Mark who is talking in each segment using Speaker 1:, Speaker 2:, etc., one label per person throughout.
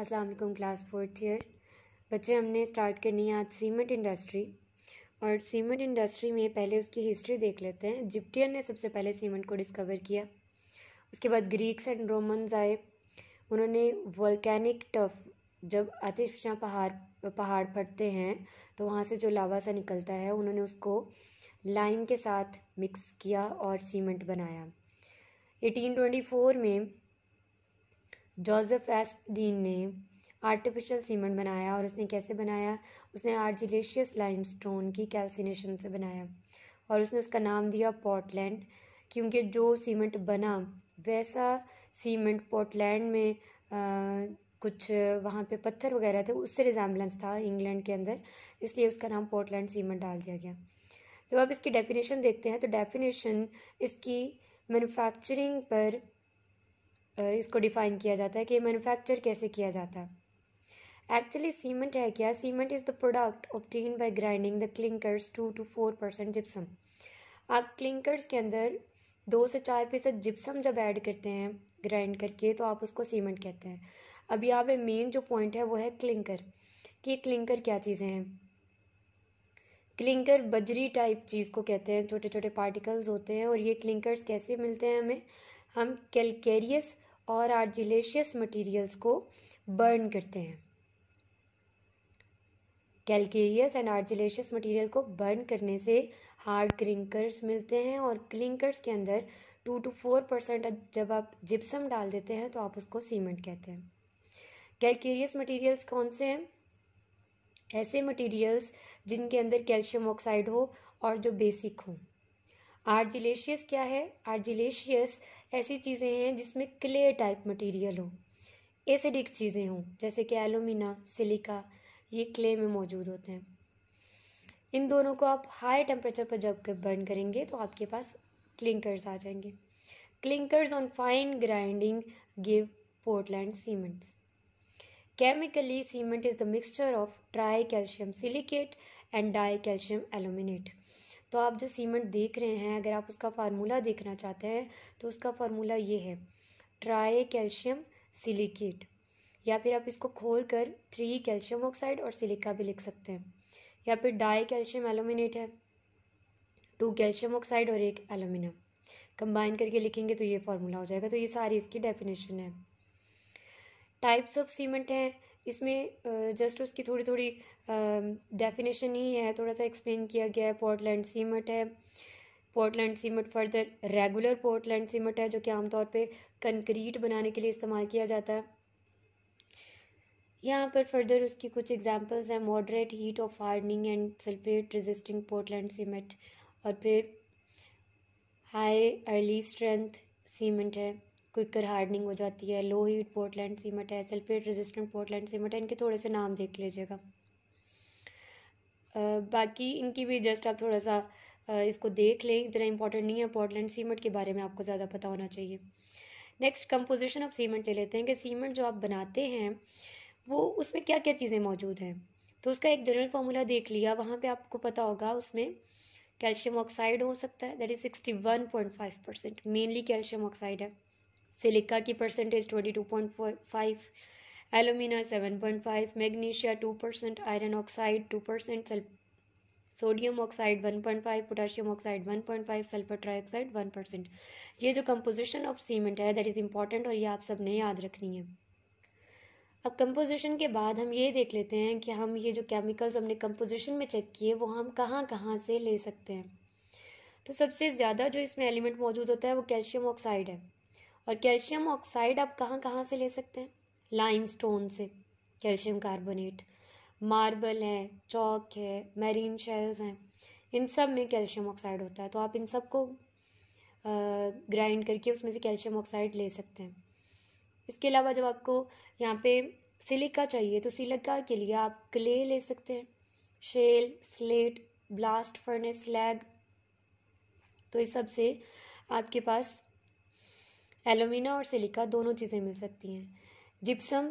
Speaker 1: अस्सलाम वालेकुम class fourth year बच्चे हमने स्टार्ट करनी है आज सीमेंट इंडस्ट्री और सीमेंट इंडस्ट्री में पहले उसकी हिस्ट्री देख लेते हैं जिप्टियन ने सबसे पहले सीमेंट को डिस्कवर किया उसके बाद ग्रीक्स एंड रोमन्स आए उन्होंने वॉल्केनिक टफ जब आतिशा पहाड़ पहाड़ फटते हैं तो वहाँ से जो लावा सा निकलता है उन्होंने उसको लाइम के साथ मिक्स किया और सीमेंट बनाया 1824 में जोसेफ एस्पडीन ने आर्टिफिशियल सीमेंट बनाया और उसने कैसे बनाया उसने आर्जिलेशियस लाइमस्टोन की कैल्सिनेशन से बनाया और उसने उसका नाम दिया पोर्टलैंड क्योंकि जो सीमेंट बना वैसा सीमेंट पोर्टलैंड में आ, कुछ वहाँ पे पत्थर वगैरह थे उससे रिजाम्बलेंस था इंग्लैंड के अंदर इसलिए उसका नाम पोर्टलैंड सीमेंट डाल दिया गया जब आप इसकी डेफिनेशन देखते हैं तो डेफिनेशन इसकी मैनुफैक्चरिंग पर इसको डिफ़ाइन किया जाता है कि मैन्युफैक्चर कैसे किया जाता है एक्चुअली सीमेंट है क्या cement is the product obtained by grinding the clinkers two to four percent gypsum आप क्लिंकर्स के अंदर दो से चार फीसद जिप्सम जब ऐड करते हैं ग्राइंड करके तो आप उसको सीमेंट कहते हैं अब यहाँ पे मेन जो पॉइंट है वो है क्लिंकर कि क्लिंकर क्या चीज़ें हैं क्लिंकर बजरी टाइप चीज़ को कहते हैं छोटे छोटे पार्टिकल्स होते हैं और ये क्लिंकर्स कैसे मिलते हैं हमें हम कैलकेरियस और आर्जिलेशियस मटेरियल्स को बर्न करते हैं कैलकेरियस एंड आर्जिलेशियस मटेरियल को बर्न करने से हार्ड क्लिंकर्स मिलते हैं और क्लिंकर्स के अंदर टू टू फोर परसेंट जब आप जिप्सम डाल देते हैं तो आप उसको सीमेंट कहते हैं कैलकेरियस मटेरियल्स कौन से हैं ऐसे मटेरियल्स जिनके अंदर कैल्शियम ऑक्साइड हो और जो बेसिक हों आर्जिलेशियस क्या है आर्जिलेशियस ऐसी चीज़ें हैं जिसमें क्ले टाइप मटेरियल हो एसिडिक चीज़ें हों जैसे कि एलोमिना सिलिका ये क्ले में मौजूद होते हैं इन दोनों को आप हाई टेम्परेचर पर जब बर्न करेंगे तो आपके पास क्लिंकर्स आ जाएंगे clinkers on fine grinding give Portland cement cement is the mixture of tri calcium silicate and di calcium aluminate तो आप जो सीमेंट देख रहे हैं अगर आप उसका फार्मूला देखना चाहते हैं तो उसका फार्मूला ये है ट्राई कैल्शियम सिलिकेट या फिर आप इसको खोल कर थ्री कैल्शियम ऑक्साइड और सिलिका भी लिख सकते हैं या फिर डाई कैल्शियम एलोमिनेट है टू कैल्शियम ऑक्साइड और एक एलोमिनियम कंबाइन करके लिखेंगे तो ये फार्मूला हो जाएगा तो ये सारी इसकी डेफिनेशन है टाइप्स ऑफ सीमेंट हैं इसमें जस्ट उसकी थोड़ी थोड़ी डेफिनेशन ही है थोड़ा सा एक्सप्लेन किया गया है पोर्टलैंड सीमट है Portland cement further regular Portland cement है जो कि आमतौर पे कंक्रीट बनाने के लिए इस्तेमाल किया जाता है यहाँ पर फर्दर उसकी कुछ एग्जांपल्स हैं moderate heat of hardening and sulphate resisting Portland cement और फिर हाई अर्ली स्ट्रेंथ सीमेंट है क्विकर हार्डनिंग हो जाती है लो हीट पोर्टलैंड सीमेंट है सल्फेट रेजिस्टेंट पोर्टलैंड सीमेंट है इनके थोड़े से नाम देख लीजिएगा बाकी इनकी भी जस्ट आप थोड़ा सा इसको देख लें इतना इंपॉर्टेंट नहीं है पोर्टलैंड सीमेंट के बारे में आपको ज़्यादा पता होना चाहिए नेक्स्ट कंपोजिशन ऑफ सीमेंट ले लेते हैं कि सीमेंट जो आप बनाते हैं वो उसमें क्या क्या चीज़ें मौजूद हैं तो उसका एक जनरल फार्मूला देख लिया वहाँ पे आपको पता होगा उसमें कैल्शियम ऑक्साइड हो सकता है that is sixty one point five percent mainly calcium oxide है सिलिका की percentage twenty two point five alumina seven point five magnesia two percent iron oxide two percent sodium oxide one point five potassium oxide one point five sulphur trioxide one percent ये जो composition of cement है that is important और ये आप सब ने याद रखनी है अब कंपोजिशन के बाद हम ये देख लेते हैं कि हम ये जो केमिकल्स हमने कंपोजिशन में चेक किए वो हम कहाँ कहाँ से ले सकते हैं तो सबसे ज़्यादा जो इसमें एलिमेंट मौजूद होता है वो कैल्शियम ऑक्साइड है और कैल्शियम ऑक्साइड आप कहाँ कहाँ से ले सकते हैं स्टोन से कैल्शियम कार्बोनेट मार्बल है चौक है मैरीन शेल्स हैं इन सब में कैल्शियम ऑक्साइड होता है तो आप इन सब को ग्राइंड करके उसमें से कैल्शियम ऑक्साइड ले सकते हैं इसके अलावा जब आपको यहाँ पे सिलिका चाहिए तो सिलिका के लिए आप क्ले ले सकते हैं shale slate blast furnace slag तो इस सब से आपके पास एलोमिना और सिलिका दोनों चीज़ें मिल सकती हैं जिप्सम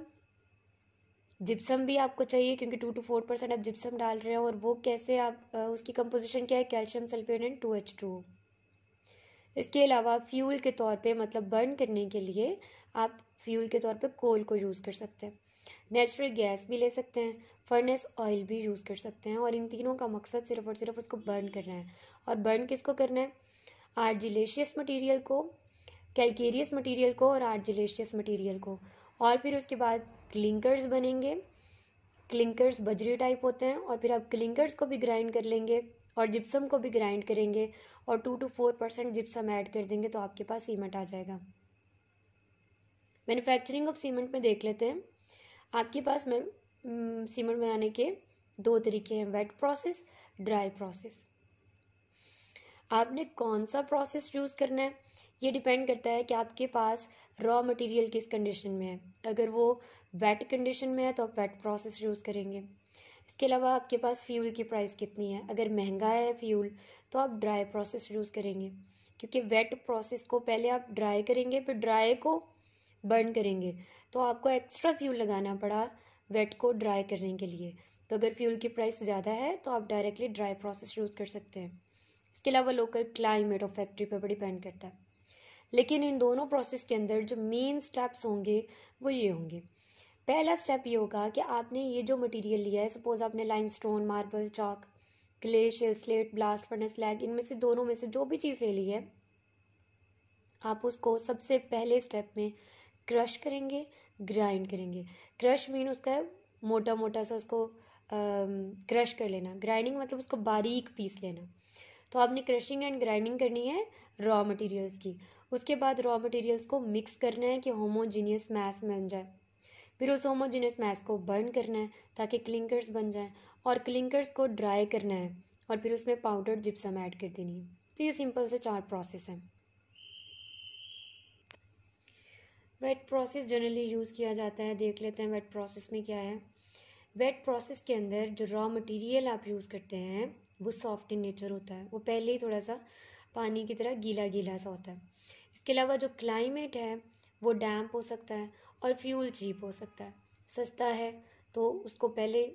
Speaker 1: जिप्सम भी आपको चाहिए क्योंकि टू टू फोर परसेंट आप जिप्सम डाल रहे हो और वो कैसे आप उसकी कंपोजिशन क्या है calcium sulphate and two H two इसके अलावा फ्यूल के तौर पे मतलब बर्न करने के लिए आप फ्यूल के तौर पे कोल को यूज़ कर सकते हैं नेचुरल गैस भी ले सकते हैं फर्नेस ऑयल भी यूज़ कर सकते हैं और इन तीनों का मकसद सिर्फ और सिर्फ उसको बर्न करना है और बर्न किसको करना है आर्जिलेशियस मटेरियल को कैलकेरियस मटेरियल को और आर्जिलेशियस मटेरियल को और फिर उसके बाद क्लिंकर्स बनेंगे क्लिंकर्स बजरी टाइप होते हैं और फिर आप क्लिंकर्स को भी ग्राइंड कर लेंगे और जिप्सम को भी ग्राइंड करेंगे और two to four percent gypsum add कर देंगे तो आपके पास सीमेंट आ जाएगा मैन्युफैक्चरिंग ऑफ सीमेंट में देख लेते हैं आपके पास मैम सीमेंट बनाने के दो तरीके हैं वेट प्रोसेस ड्राई प्रोसेस आपने कौन सा प्रोसेस यूज़ करना है ये डिपेंड करता है कि आपके पास रॉ मटेरियल किस कंडीशन में है अगर वो वेट कंडीशन में है तो आप वेट प्रोसेस यूज़ करेंगे इसके अलावा आपके पास फ्यूल की प्राइस कितनी है अगर महंगा है फ्यूल तो आप ड्राई प्रोसेस यूज़ करेंगे क्योंकि वेट प्रोसेस को पहले आप ड्राई करेंगे फिर ड्राई को बर्न करेंगे तो आपको एक्स्ट्रा फ्यूल लगाना पड़ा वेट को ड्राई करने के लिए तो अगर फ्यूल की प्राइस ज़्यादा है तो आप डायरेक्टली ड्राई प्रोसेस यूज़ कर सकते हैं इसके अलावा लोकल क्लाइमेट और फैक्ट्री पर भी डिपेंड करता है लेकिन इन दोनों प्रोसेस के अंदर जो मेन स्टेप्स होंगे वो ये होंगे पहला स्टेप ये होगा कि आपने ये जो मटेरियल लिया है सपोज़ आपने limestone marble chalk clay shale slate blast furnace slag इनमें से दोनों में से जो भी चीज़ ले ली है आप उसको सबसे पहले स्टेप में क्रश करेंगे ग्राइंड करेंगे क्रश मीन उसका मोटा मोटा सा उसको क्रश कर लेना ग्राइंडिंग मतलब उसको बारीक पीस लेना तो आपने क्रशिंग एंड ग्राइंडिंग करनी है रॉ मटेरियल्स की उसके बाद रॉ मटेरियल्स को मिक्स करना है कि होमोजीनियस मैस बन जाए फिर उस होमोजीनियस मैस को बर्न करना है ताकि क्लिंकर्स बन जाएँ और क्लिंकर्स को ड्राई करना है और फिर उसमें पाउडर जिप्सम ऐड कर देनी है तो ये सिंपल से चार प्रोसेस हैं वेट प्रोसेस जनरली यूज़ किया जाता है देख लेते हैं वेट प्रोसेस में क्या है वेट प्रोसेस के अंदर जो रॉ मटेरियल आप यूज़ करते हैं वो सॉफ्ट इन नेचर होता है वो पहले ही थोड़ा सा पानी की तरह गीला गीला सा होता है इसके अलावा जो क्लाइमेट है वो डैम्प हो सकता है और फ्यूल चीप हो सकता है सस्ता है तो उसको पहले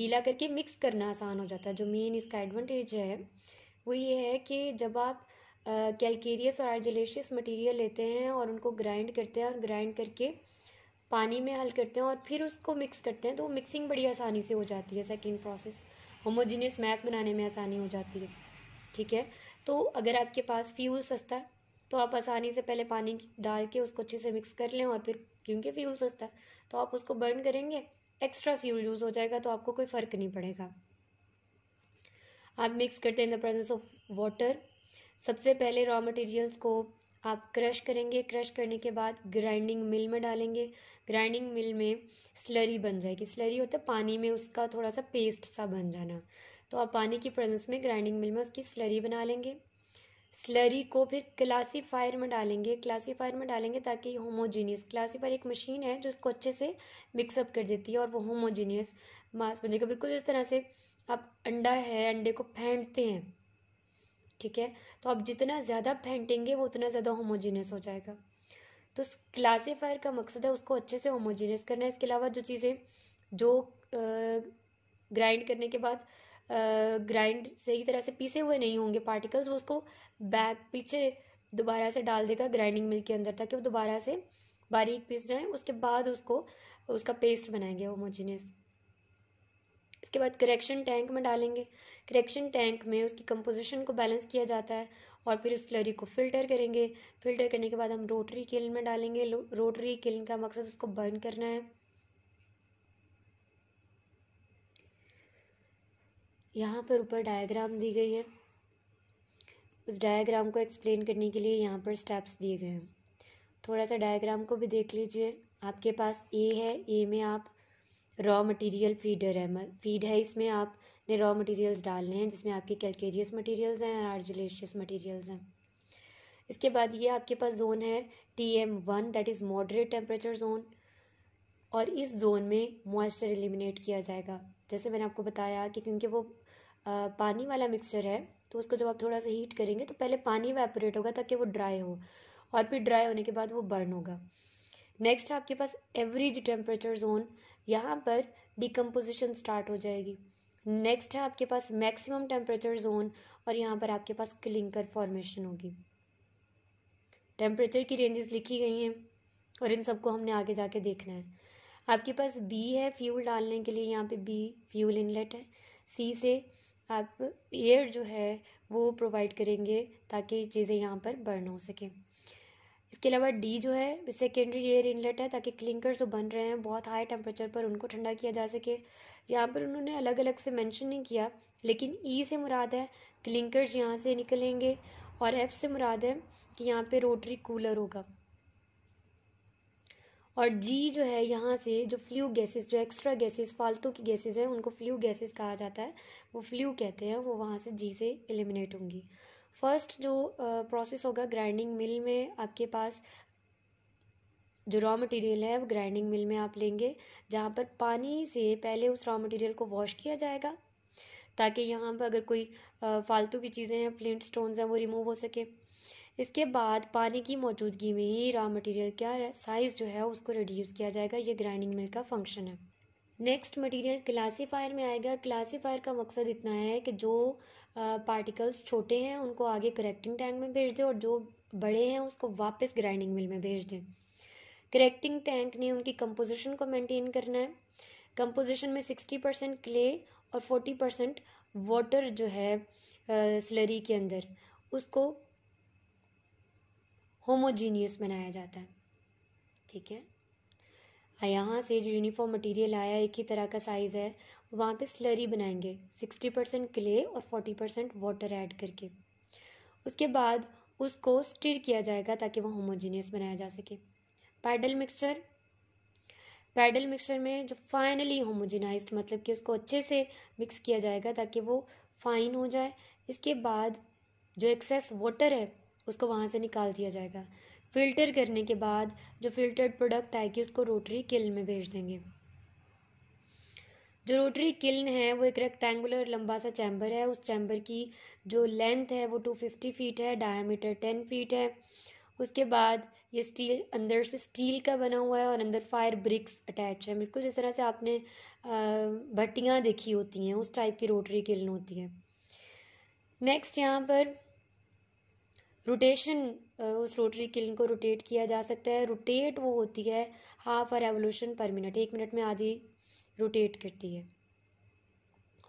Speaker 1: गीला करके मिक्स करना आसान हो जाता है जो मेन इसका एडवांटेज है वो ये है कि जब आप कैलकेरियस और आर्जिलेशियस मटेरियल लेते हैं और उनको ग्राइंड करते हैं और ग्राइंड करके पानी में हल करते हैं और फिर उसको मिक्स करते हैं तो मिक्सिंग बड़ी आसानी से हो जाती है सेकेंड प्रोसेस होमोजीनियस मैस बनाने में आसानी हो जाती है ठीक है तो अगर आपके पास फ्यूल सस्ता है तो आप आसानी से पहले पानी डाल के उसको अच्छे से मिक्स कर लें और फिर क्योंकि फ्यूल सस्ता है तो आप उसको बर्न करेंगे एक्स्ट्रा फ्यूल यूज़ हो जाएगा तो आपको कोई फ़र्क नहीं पड़ेगा आप मिक्स करते हैं in the presence of water सबसे पहले रॉ मटेरियल्स को आप क्रश करेंगे क्रश करने के बाद ग्राइंडिंग मिल में डालेंगे ग्राइंडिंग मिल में स्लरी बन जाएगी स्लरी होता है पानी में उसका थोड़ा सा पेस्ट सा बन जाना तो आप पानी की प्रेजेंस में ग्राइंडिंग मिल में उसकी स्लरी बना लेंगे स्लरी को फिर क्लासीफायर में डालेंगे क्लासीफायर में डालेंगे ताकि होमोजीनियस क्लासीफायर एक मशीन है जो उसको अच्छे से मिक्सअप कर देती है और वो होमोजीनियस मांस बन जाएगा बिल्कुल जिस तरह से आप अंडा है अंडे को फेंटते हैं ठीक है तो आप जितना ज़्यादा फेंटेंगे वो उतना ज़्यादा होमोजीनियस हो जाएगा तो क्लासीफायर का मकसद है उसको अच्छे से होमोजीनियस करना है इसके अलावा जो चीज़ें जो ग्राइंड करने के बाद ग्राइंड सही तरह से पीसे हुए नहीं होंगे पार्टिकल्स वो उसको बैक पीछे दोबारा से डाल देगा ग्राइंडिंग मिल के अंदर ताकि वो दोबारा से बारीक पीस जाए उसके बाद उसको उसका पेस्ट बनाएंगे होमोजीनियस इसके बाद करेक्शन टैंक में डालेंगे करेक्शन टैंक में उसकी कंपोजिशन को बैलेंस किया जाता है और फिर उस लरी को फ़िल्टर करेंगे फ़िल्टर करने के बाद हम रोटरी किलन में डालेंगे रोटरी किलन का मकसद उसको बर्न करना है यहाँ पर ऊपर डायग्राम दी गई है उस डायग्राम को एक्सप्लेन करने के लिए यहाँ पर स्टेप्स दिए गए हैं थोड़ा सा डायग्राम को भी देख लीजिए आपके पास ए है ए में आप रॉ मटेरियल फीडर है फीड है इसमें आपने रॉ मटेरियल्स डालने हैं जिसमें आपके कैलकेरियस मटेरियल्स हैं और आर्जिलेशियस मटेरियल्स हैं इसके बाद ये आपके पास जोन है T M one that is moderate temperature zone और इस जोन में मॉइस्चर एलिमिनेट किया जाएगा जैसे मैंने आपको बताया कि क्योंकि वो पानी वाला मिक्सचर है तो उसको जब आप थोड़ा सा हीट करेंगे तो पहले पानी वेपोरेट होगा ताकि वो ड्राई हो और फिर ड्राई होने के बाद वो बर्न होगा नेक्स्ट है आपके पास एवरेज टेम्परेचर जोन यहाँ पर डिकम्पोजिशन स्टार्ट हो जाएगी नेक्स्ट है आपके पास मैक्सिमम टेम्परेचर जोन और यहाँ पर आपके पास क्लिंकर फॉर्मेशन होगी टेम्परेचर की रेंजेस लिखी गई हैं और इन सबको हमने आगे जाके देखना है आपके पास बी है फ्यूल डालने के लिए यहाँ पे बी फ्यूल इनलेट है सी से आप एयर जो है वो प्रोवाइड करेंगे ताकि चीज़ें यहाँ पर बर्न हो सकें इसके अलावा डी जो है सेकेंडरी एयर इनलेट है ताकि क्लिंकर जो बन रहे हैं बहुत हाई टेम्परेचर पर उनको ठंडा किया जा सके यहाँ पर उन्होंने अलग अलग से मैंशन नहीं किया लेकिन ई e से मुराद है क्लिंकर्स यहाँ से निकलेंगे और एफ से मुराद है कि यहाँ पर रोटरी कूलर होगा और जी जो है यहाँ से जो फ्लू गैसेस जो एक्स्ट्रा गैसेस फालतू की गैसेस हैं उनको फ्लू गैसेस कहा जाता है वो फ्लू कहते हैं वो वहाँ से जी से एलिमिनेट होंगी फर्स्ट जो प्रोसेस होगा ग्राइंडिंग मिल में आपके पास जो रॉ मटेरियल है वो ग्राइंडिंग मिल में आप लेंगे जहाँ पर पानी से पहले उस रॉ मटेरियल को वॉश किया जाएगा ताकि यहाँ पर अगर कोई फालतू की चीज़ें हैं फ्लिंट स्टोन्स हैं वो रिमूव हो सके इसके बाद पानी की मौजूदगी में ही रॉ मटेरियल क्या साइज़ जो है उसको रिड्यूस किया जाएगा ये ग्राइंडिंग मिल का फंक्शन है नेक्स्ट मटेरियल क्लासीफायर में आएगा क्लासीफायर का मकसद इतना है कि जो पार्टिकल्स छोटे हैं उनको आगे करेक्टिंग टैंक में भेज दें और जो बड़े हैं उसको वापस ग्राइंडिंग मिल में भेज दें करेक्टिंग टैंक ने उनकी कंपोजिशन को मेंटेन करना है कंपोजिशन में सिक्सटी परसेंट क्ले और फोर्टी परसेंट वाटर जो है स्लरी के अंदर उसको होमोजीनियस बनाया जाता है ठीक है यहाँ से जो यूनिफॉर्म मटेरियल आया एक ही तरह का साइज़ है वहाँ पे स्लरी बनाएंगे सिक्सटी परसेंट क्ले और फोर्टी परसेंट वाटर ऐड करके उसके बाद उसको स्टिर किया जाएगा ताकि वो होमोजीनियस बनाया जा सके पैडल मिक्सचर पैडल मिक्सचर में जो फाइनली होमोजीनाइज मतलब कि उसको अच्छे से मिक्स किया जाएगा ताकि वो फाइन हो जाए इसके बाद जो एक्सेस वाटर है उसको वहाँ से निकाल दिया जाएगा फ़िल्टर करने के बाद जो फिल्टर्ड प्रोडक्ट आएगी उसको रोटरी किल में भेज देंगे जो रोटरी किल्न है वो एक रेक्टेंगुलर लंबा सा चैम्बर है उस चैम्बर की जो लेंथ है वो टू फिफ्टी फीट है डायमीटर टेन फीट है उसके बाद ये स्टील अंदर से स्टील का बना हुआ है और अंदर फायर ब्रिक्स अटैच है बिल्कुल जिस तरह से आपने भट्टियाँ देखी होती हैं उस टाइप की रोटरी किल्न होती है नेक्स्ट यहाँ पर रोटेशन उस रोटरी किल्न को रोटेट किया जा सकता है रोटेट वो होती है half a revolution per minute एक मिनट में आधी रोटेट करती है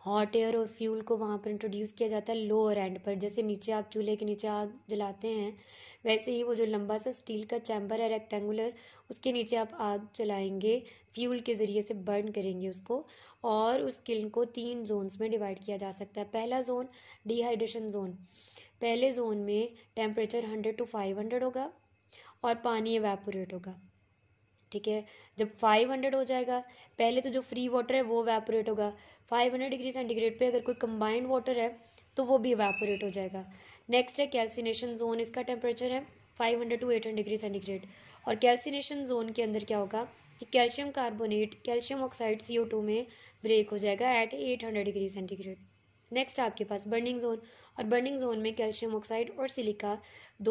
Speaker 1: हॉट एयर और फ्यूल को वहाँ पर इंट्रोड्यूस किया जाता है लोअर एंड पर जैसे नीचे आप चूल्हे के नीचे आग जलाते हैं वैसे ही वो जो लंबा सा स्टील का चैम्बर है रेक्टेंगुलर उसके नीचे आप आग जलाएंगे फ्यूल के ज़रिए से बर्न करेंगे उसको और उस किल्न को तीन जोन्स में डिवाइड किया जा सकता है पहला जोन डिहाइड्रेशन जोन पहले जोन में temperature hundred to five hundred होगा और पानी एवेपोरेट होगा ठीक है जब 500 हो जाएगा पहले तो जो फ्री वाटर है वो वैपोरेट होगा 500 डिग्री सेंटीग्रेड पे अगर कोई कंबाइंड वाटर है तो वो भी वैपोरेट हो जाएगा नेक्स्ट है कैल्सिनेशन जोन इसका टेम्परेचर है 500 टू 800 डिग्री सेंटीग्रेड और कैल्सिनेशन जोन के अंदर क्या होगा कि calcium carbonate calcium oxide C में ब्रेक हो जाएगा eight hundred degree centigrade next आपके पास बर्निंग जोन और बर्निंग जोन में कैल्शियम ऑक्साइड और सिलिका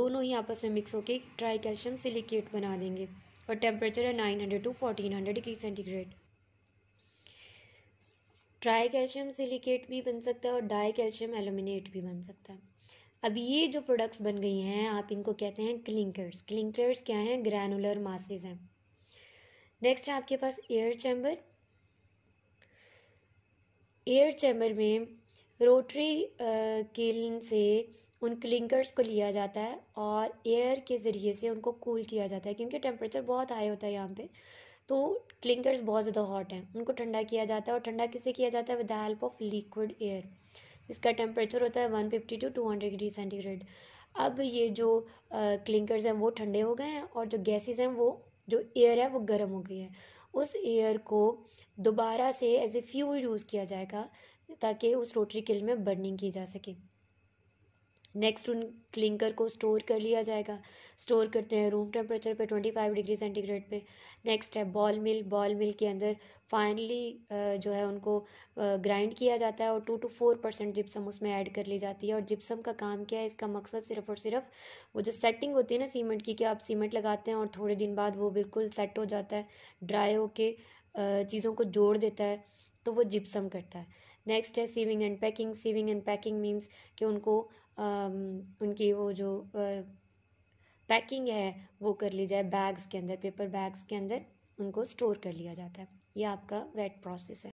Speaker 1: दोनों ही आपस में मिक्स होकर ट्राई कैल्शियम सिलिकेट बना देंगे टेम्परेचर है nine hundred to fourteen hundred degree centigrade tri calcium silicate भी बन सकता है और डाई कैल्शियम एलुमिनेट भी बन सकता है अब ये जो प्रोडक्ट्स बन गई हैं आप इनको कहते हैं क्लिंकर्स क्लिंकर्स क्या हैं ग्रैनुलर मासेज हैं नेक्स्ट है आपके पास एयर चैम्बर एयर चैम्बर में रोटरी किलन से उन क्लिंकर्स को लिया जाता है और एयर के ज़रिए से उनको कूल किया जाता है क्योंकि टेम्परेचर बहुत हाई होता है यहाँ पे तो क्लिंकर्स बहुत ज़्यादा हॉट हैं उनको ठंडा किया जाता है और ठंडा किसे किया जाता है with the help of liquid air इसका टेम्परेचर होता है one fifty to two hundred degree centigrade अब ये जो क्लिंकर्स हैं वो ठंडे हो गए हैं और जो गैसेज हैं वो जो एयर है वो गर्म हो गई है उस एयर को दोबारा से एज ए फ्यूल यूज़ किया जाएगा ताकि उस रोटरी किल में बर्निंग की जा सके नेक्स्ट उन क्लिंकर को स्टोर कर लिया जाएगा स्टोर करते हैं रूम टेम्परेचर पे फाइव डिग्री सेंटीग्रेड पे नेक्स्ट है बॉल मिल बॉल मिल के अंदर फाइनली जो है उनको ग्राइंड किया जाता है और two to four percent gypsum उसमें ऐड कर ली जाती है और जिप्सम का काम क्या है इसका मकसद सिर्फ और सिर्फ वो जो सेटिंग होती है ना सीमेंट की कि आप सीमेंट लगाते हैं और थोड़े दिन बाद वो बिल्कुल सेट हो जाता है ड्राई होके चीज़ों को जोड़ देता है तो वो जिप्सम करता है नेक्स्ट है sieving and packing sieving and packing means कि उनको उनकी वो जो पैकिंग है वो कर ली जाए बैग्स के अंदर पेपर बैग्स के अंदर उनको स्टोर कर लिया जाता है ये आपका वेट प्रोसेस है